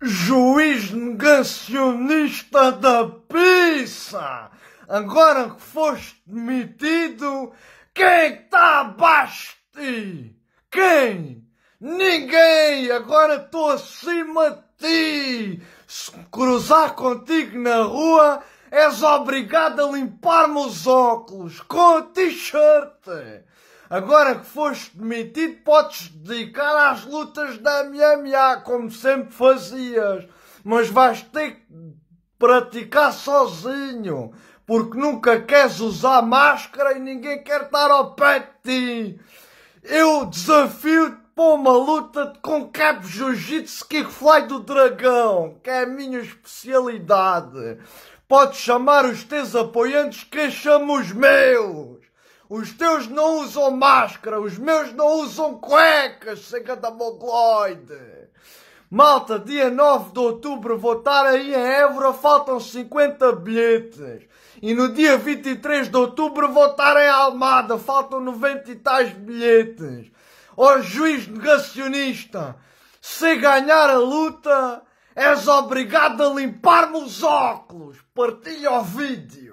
juiz negacionista da pizza. Agora que foste demitido, quem está abaixo de ti? Quem? Ninguém! Agora estou acima de ti! Se cruzar contigo na rua, és obrigado a limpar-me os óculos com a t-shirt! Agora que foste demitido, podes dedicar às lutas da MMA, como sempre fazias. Mas vais ter que praticar sozinho, porque nunca queres usar máscara e ninguém quer estar ao pé de ti. Eu desafio-te para uma luta com cabo jiu-jitsu kickfly do dragão, que é a minha especialidade. Podes chamar os teus apoiantes que eu chamo os meus. Os teus não usam máscara, os meus não usam cuecas, chega da Mogloide. Malta, dia 9 de outubro, vou estar aí em Évora, faltam 50 bilhetes. E no dia 23 de outubro, vou estar em Almada, faltam 90 e tais bilhetes. Ó oh, juiz negacionista, se ganhar a luta, és obrigado a limpar-me os óculos. Partilha o vídeo.